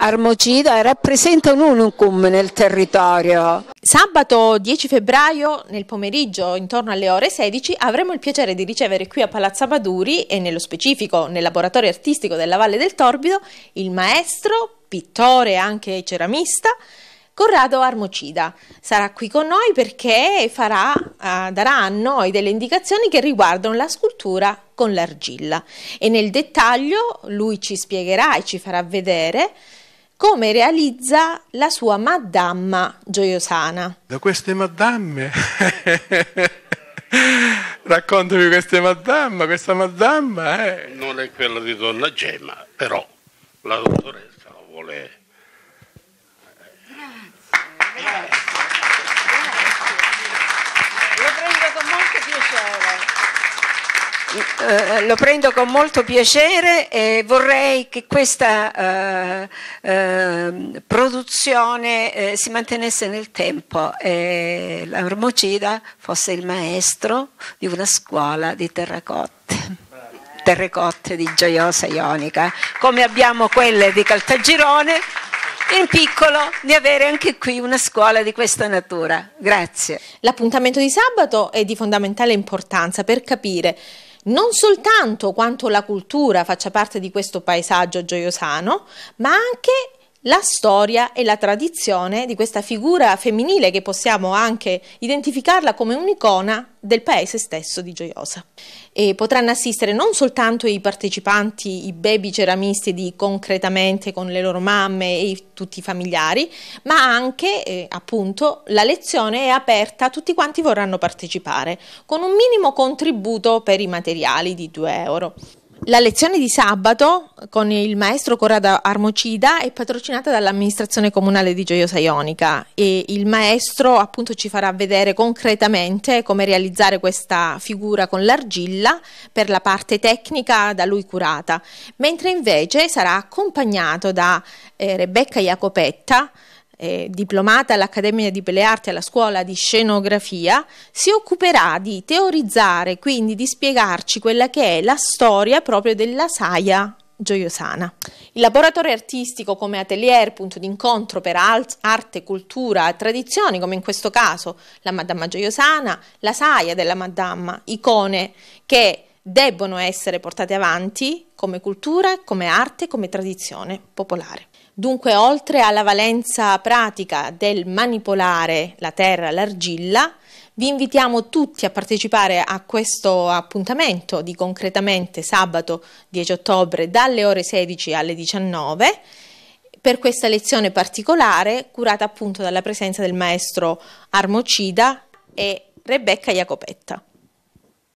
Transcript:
Armocida rappresenta un unicum nel territorio. Sabato 10 febbraio nel pomeriggio intorno alle ore 16 avremo il piacere di ricevere qui a Palazzo Baduri e nello specifico nel laboratorio artistico della Valle del Torbido il maestro, pittore e anche ceramista Corrado Armocida sarà qui con noi perché farà, uh, darà a noi delle indicazioni che riguardano la scultura con l'argilla e nel dettaglio lui ci spiegherà e ci farà vedere come realizza la sua Madamma Gioiosana. Da queste madamme, raccontami queste madamme, questa madamma. Eh. Non è quella di Donna Gemma, però la dottoressa lo vuole Eh, lo prendo con molto piacere e vorrei che questa eh, eh produzione eh, si mantenesse nel tempo e l'Armocida fosse il maestro di una scuola di terracotte terracotte di Gioiosa Ionica, come abbiamo quelle di Caltagirone, in piccolo di avere anche qui una scuola di questa natura. Grazie. L'appuntamento di sabato è di fondamentale importanza per capire non soltanto quanto la cultura faccia parte di questo paesaggio gioiosano, ma anche la storia e la tradizione di questa figura femminile che possiamo anche identificarla come un'icona del paese stesso di Gioiosa. E potranno assistere non soltanto i partecipanti, i baby ceramisti di concretamente con le loro mamme e tutti i familiari, ma anche eh, appunto la lezione è aperta a tutti quanti vorranno partecipare, con un minimo contributo per i materiali di 2 euro. La lezione di sabato con il maestro Corrado Armocida è patrocinata dall'amministrazione comunale di Gioiosa Ionica e il maestro appunto ci farà vedere concretamente come realizzare questa figura con l'argilla per la parte tecnica da lui curata, mentre invece sarà accompagnato da eh, Rebecca Iacopetta eh, diplomata all'Accademia di Belle Arti alla scuola di scenografia, si occuperà di teorizzare, quindi di spiegarci quella che è la storia proprio della saia gioiosana. Il laboratorio artistico come atelier, punto d'incontro per arte, cultura e tradizioni, come in questo caso la Madama Gioiosana, la saia della Madama, icone che debbono essere portate avanti come cultura, come arte, come tradizione popolare. Dunque, oltre alla valenza pratica del manipolare la terra, l'argilla, vi invitiamo tutti a partecipare a questo appuntamento di concretamente sabato 10 ottobre dalle ore 16 alle 19 per questa lezione particolare curata appunto dalla presenza del maestro Armocida e Rebecca Jacopetta.